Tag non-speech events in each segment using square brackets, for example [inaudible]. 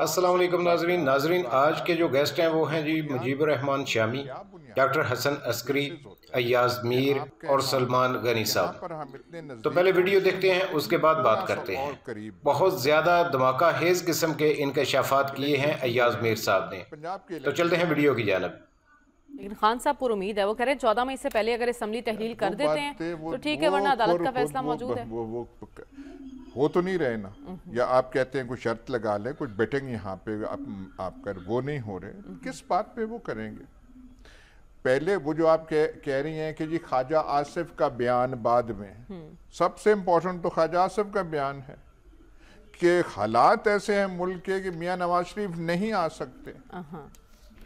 असलम नाजरीन नाजरीन आज के जो गेस्ट हैं वो हैं जी मुजीब रहमान शामी डॉक्टर हसन अस्करी अयाज मीर और सलमान गनी साहब तो पहले वीडियो देखते हैं उसके बाद बात करते हैं बहुत ज़्यादा धमाका हेज किस्म के इनकशाफात किए हैं अयाज मीर साहब ने तो चलते हैं वीडियो की जानब लेकिन खान साहब पूरी उम्मीद है वो कह रहे हैं चौदह मई से पहले अगर असम्बली तहलील कर देते हैं तो ठीक है वरना अदालत का फैसला मौजूद है हो तो नहीं रहे ना या आप कहते हैं कोई शर्त लगा लें कुछ बैठेंगे यहाँ पे आप, आप कर वो नहीं हो रहे किस बात पे वो करेंगे पहले वो जो आप कह, कह रही हैं कि जी ख्वाजा आसिफ का बयान बाद में सबसे इम्पोर्टेंट तो ख्वाजा आसिफ का बयान है कि हालात ऐसे हैं मुल्क के कि मियाँ नवाज शरीफ नहीं आ सकते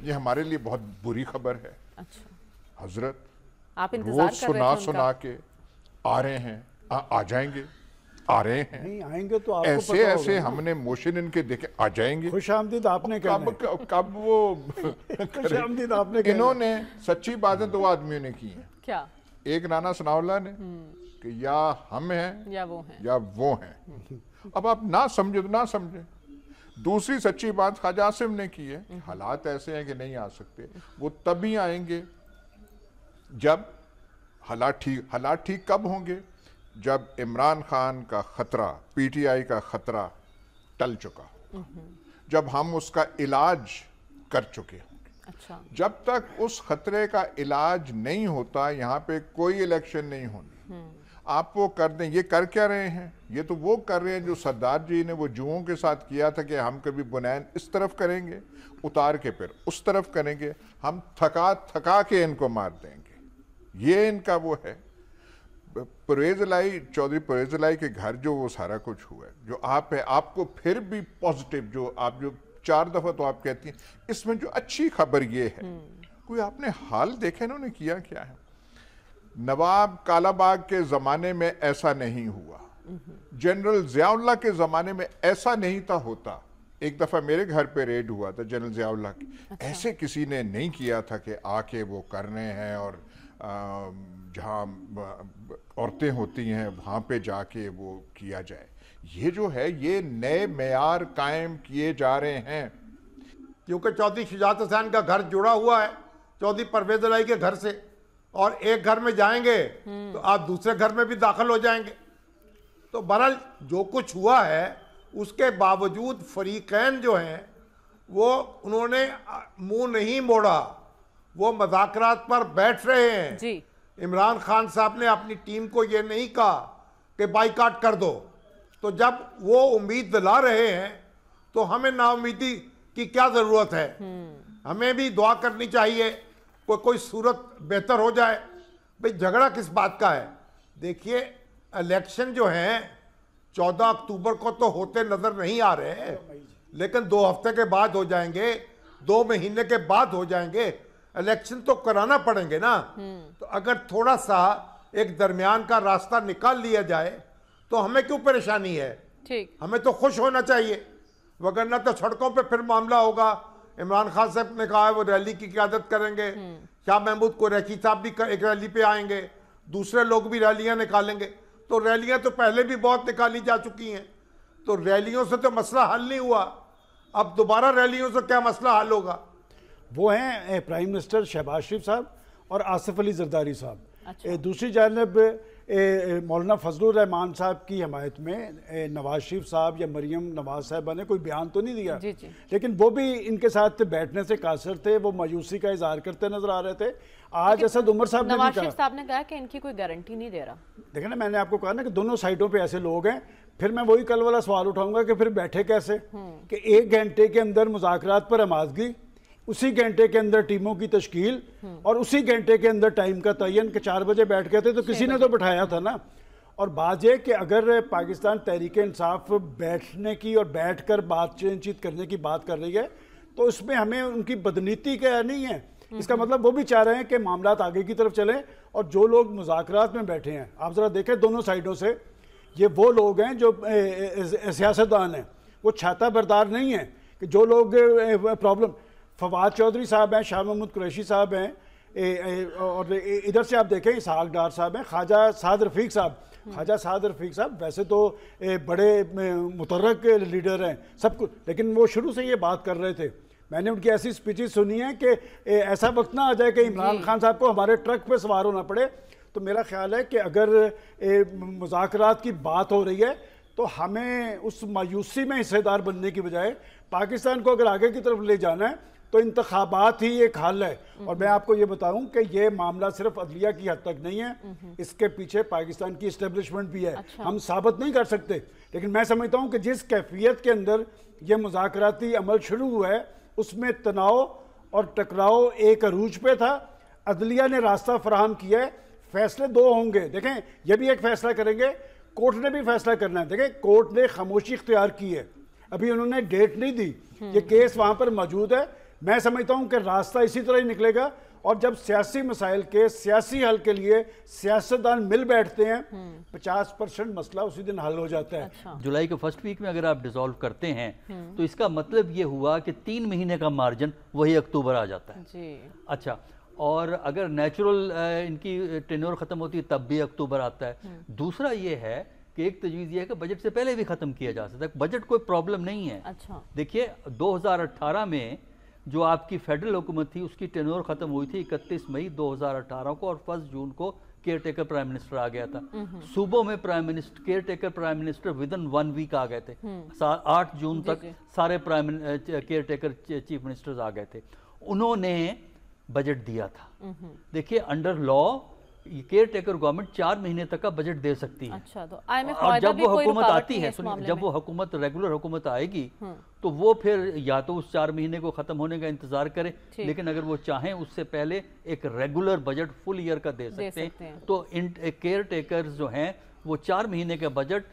ये हमारे लिए बहुत बुरी खबर है अच्छा। हजरत आप रोज सुना सुना के आ रहे हैं आ, आ जाएंगे आ रहे हैं नहीं आएंगे तो आपको ऐसे पता ऐसे हमने मोशन इनके देखे आ जाएंगे खुश आमदीद आपने कब कब वो [laughs] खुश आमदीद आपने इन्होंने सच्ची बातें दो आदमियों ने की क्या एक नाना सनावला ने हम्म। कि या हम हैं या वो हैं या वो हैं अब आप ना समझे तो ना समझे दूसरी सच्ची बात खाजा आसिम ने की है हम्म। हालात ऐसे हैं कि नहीं आ सकते वो तभी आएंगे जब हालात ठीक हालात ठीक कब होंगे जब इमरान खान का ख़तरा पीटीआई का ख़तरा टल चुका जब हम उसका इलाज कर चुके होंगे अच्छा। जब तक उस खतरे का इलाज नहीं होता यहाँ पे कोई इलेक्शन नहीं होनी हम्म। आप वो कर दें ये कर क्या रहे हैं ये तो वो कर रहे हैं जो सरदार जी ने वो जुओं के साथ किया था कि हम कभी बुनैन इस तरफ करेंगे उतार के फिर उस तरफ करेंगे हम थका थका के इनको मार देंगे ये इनका वो है परवेज लाई चौधरी परवेज लाई के घर जो वो सारा कुछ हुआ है जो आप है आपको फिर भी पॉजिटिव जो आप जो चार दफा तो आप कहती हैं इसमें जो अच्छी खबर ये है हम्म। कोई आपने हाल देखे ना उन्हें किया क्या है नवाब कालाबाग के ज़माने में ऐसा नहीं हुआ हम्म। जनरल जियाउल्ला के ज़माने में ऐसा नहीं था होता एक दफ़ा मेरे घर पे रेड हुआ था जनरल जियाउल्ला के अच्छा। ऐसे किसी ने नहीं किया था कि आके वो करने हैं और जहाँ औरतें होती हैं वहाँ पे जाके वो किया जाए ये जो है ये नए मैार कायम किए जा रहे हैं क्योंकि चौधरी शिजात हुसैन का घर जुड़ा हुआ है चौधरी परवेज अलाई के घर से और एक घर में जाएंगे तो आप दूसरे घर में भी दाखिल हो जाएंगे तो बहरहाल जो कुछ हुआ है उसके बावजूद फरीकैन जो हैं वो उन्होंने मुंह नहीं मोड़ा वो मजाकरात पर बैठ रहे हैं इमरान खान साहब ने अपनी टीम को ये नहीं कहा कि बाईकाट कर दो तो जब वो उम्मीद दिला रहे हैं तो हमें नाउमीदी की क्या ज़रूरत है हम्म। हमें भी दुआ करनी चाहिए कोई कोई सूरत बेहतर हो जाए भाई झगड़ा किस बात का है देखिए इलेक्शन जो है चौदह अक्टूबर को तो होते नज़र नहीं आ रहे लेकिन दो हफ्ते के बाद हो जाएंगे दो महीने के बाद हो जाएंगे इलेक्शन तो कराना पड़ेंगे ना तो अगर थोड़ा सा एक दरमियान का रास्ता निकाल लिया जाए तो हमें क्यों परेशानी है ठीक हमें तो खुश होना चाहिए वगरना तो सड़कों पे फिर मामला होगा इमरान खान साहब ने कहा है वो रैली की क्यादत करेंगे हम्म। शाह महमूद कुरैशी साहब भी एक रैली पे आएंगे दूसरे लोग भी रैलियां निकालेंगे तो रैलियां तो पहले भी बहुत निकाली जा चुकी हैं तो रैलियों से तो मसला हल नहीं हुआ अब दोबारा रैलियों से क्या मसला हल होगा वो हैं प्राइम मिनिस्टर शहबाज शरीफ साहब और आसिफ अली जरदारी साहब अच्छा। दूसरी जानब मौलाना फजल रहमान साहब की हमायत में नवाज शरीफ साहब या मरियम नवाज साहबा ने कोई बयान तो नहीं दिया जी जी। लेकिन वो भी इनके साथ बैठने से कासर थे वो मायूसी का इजहार करते नजर आ रहे थे आज असद उमर साहब ने नवाज शरीफ साहब ने कहा कि इनकी कोई गारंटी नहीं दे रहा देखे ना मैंने आपको कहा ना कि दोनों साइडों पर ऐसे लोग हैं फिर मैं वही कल वाला सवाल उठाऊंगा कि फिर बैठे कैसे हम्म। कि एक घंटे के अंदर मुजाकर पर आमादगी उसी घंटे के अंदर टीमों की तश्कील और उसी घंटे के अंदर टाइम का तयन के चार बजे बैठ गए थे तो किसी ने तो बैठाया था ना और बात यह कि अगर पाकिस्तान तहरीक इंसाफ बैठने की और बैठ कर बातचीत करने की बात कर रही है तो उसमें हमें उनकी बदनीति क्या नहीं है इसका मतलब वो भी चाह रहे हैं कि मामला आगे की तरफ चलें और जो लोग मुजात में बैठे हैं आप ज़रा देखें दोनों साइडों से ये वो लोग हैं जो सियासतदान हैं वो छाता बरदार नहीं है कि जो लोग प्रॉब्लम फवाद चौधरी साहब हैं शाह महमूद कुरैशी साहब हैं और इधर से आप देखें इसहाक डार साहब हैं ख्वाजा साद रफीक साहब ख्वाजा साद रफीक साहब वैसे तो बड़े मुतरक लीडर हैं सब कुछ लेकिन वो शुरू से ये बात कर रहे थे मैंने उनकी ऐसी स्पीचेस सुनी हैं कि ऐसा वक्त ना आ जाए कि इमरान खान साहब को हमारे ट्रक पर सवार होना पड़े तो मेरा ख्याल है कि अगर मुजाकर की बात हो रही है तो हमें उस मायूसी में हिस्सेदार बनने की बजाय पाकिस्तान को अगर आगे की तरफ ले जाना है तो इंतबात ही एक हल है और मैं आपको ये बताऊं कि ये मामला सिर्फ अदलिया की हद तक नहीं है इसके पीछे पाकिस्तान की इस्टेब्लिशमेंट भी है अच्छा। हम साबित नहीं कर सकते लेकिन मैं समझता हूँ कि जिस कैफियत के अंदर ये मुजाकती अमल शुरू हुआ है उसमें तनाव और टकराव एक अरूज पे था अदलिया ने रास्ता फ्राहम किया है फैसले दो होंगे देखें यह भी एक फैसला करेंगे कोर्ट ने भी फैसला करना है देखें कोर्ट ने खामोशी इख्तियार की है अभी उन्होंने डेट नहीं दी ये केस वहाँ पर मौजूद है मैं समझता हूं कि रास्ता इसी तरह ही निकलेगा और जब सियासी मसाइल के सियासी हल के लिए सियासतदान मिल बैठते हैं हम्म। पचास परसेंट मसला उसी दिन हल हो जाता है अच्छा। जुलाई के फर्स्ट वीक में अगर आप डिसॉल्व करते हैं हम्म। तो इसका मतलब ये हुआ कि तीन महीने का मार्जिन वही अक्टूबर आ जाता है जी। अच्छा और अगर नेचुरल इनकी टेन्योर ख़त्म होती है तब भी अक्टूबर आता है हम्म। दूसरा ये है कि एक तजवीज़ यह है कि बजट से पहले भी ख़त्म किया जा सकता है बजट कोई प्रॉब्लम नहीं है अच्छा देखिए दो में जो आपकी फेडरल हुकूमत थी उसकी टेनोर ख़त्म हुई थी 31 मई 2018 को और फर्स्ट जून को केयर टेकर प्राइम मिनिस्टर आ गया था हम्म, हम्म। सुबह में prime minister caretaker prime minister within one week आ गए थे हम्म। आठ जून तक सारे prime caretaker chief minister आ गए थे उन्होंने बजट दिया था देखिए under law caretaker government चार महीने तक का बजट दे सकती है अच्छा तो और जब वो हुकूमत आती है जब वो हुकूमत रेगुलर हुकूमत आएगी हम्म। तो वो फिर या तो उस चार महीने को खत्म होने का इंतजार करें लेकिन अगर वो चाहें उससे पहले एक रेगुलर बजट फुल ईयर का दे सकते, दे सकते हैं।, तो इन केयर टेकर जो हैं वो चार महीने का बजट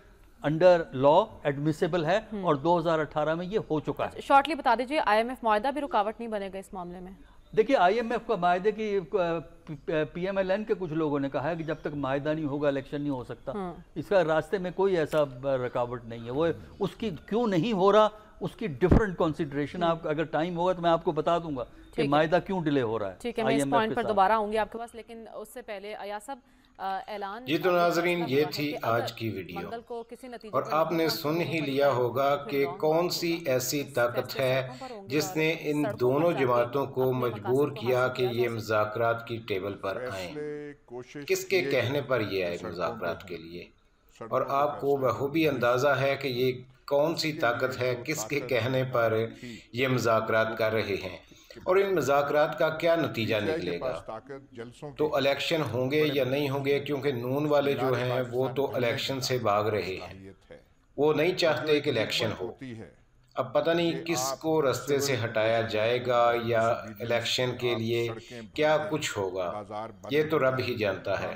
अंडर लॉ एडमिसेबल है हम्म। और 2018 में ये हो चुका अच्छा, है शॉर्टली बता दीजिए आईएमएफ माहा भी रुकावट नहीं बनेगा इस मामले में देखिए आईएमएफ का माहे की पीएमएलएन के कुछ लोगों ने कहा है कि जब तक माहिदा नहीं होगा इलेक्शन नहीं हो सकता हाँ। इसका रास्ते में कोई ऐसा रुकावट नहीं है वो उसकी क्यों नहीं हो रहा उसकी डिफरेंट कॉन्सिडरेशन आप हम्म। अगर टाइम होगा तो मैं आपको बता दूंगा कि मायदा क्यों डिले हो रहा है ठीक है मैं इस पॉइंट पर दोबारा आऊंगी आपके पास लेकिन उससे पहले अया साहब ऐलान जी तो नाजरीन ये थी आज की वीडियो और आपने सुन ही लिया होगा कि कौन सी ऐसी ताकत है जिसने इन दोनों जमातों को मजबूर किया कि ये मुजाकर की टेबल पर आए किसके कहने पर ये आए मुजाकर के लिए और आपको बहूबी अंदाज़ा है कि ये कौन सी ताकत है किसके कहने पर ये मुजाकर कर रहे हैं और इन मजाक का क्या नतीजा निकलेगा तो इलेक्शन होंगे या नहीं होंगे क्योंकि नून वाले जो हैं वो तो इलेक्शन से भाग रहे हैं वो नहीं चाहते कि इलेक्शन हो अब पता नहीं किसको रास्ते से हटाया जाएगा या इलेक्शन के लिए क्या कुछ होगा ये तो रब ही जानता है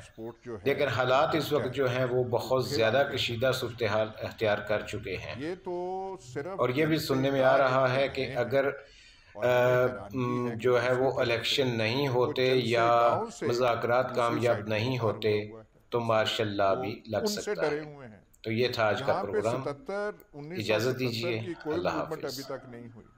लेकिन हालात इस वक्त जो हैं वो बहुत ज़्यादा कशीदा सूरत अख्तियार कर चुके हैं तो और ये भी सुनने में आ रहा है कि अगर हम्म, जो है वो इलेक्शन नहीं होते या मजाक कामयाब नहीं होते तो मार्शल ला भी लग सकता है तो ये था आज का प्रोग्राम इजाज़त दीजिए अल्लाह अभी तक नहीं हुई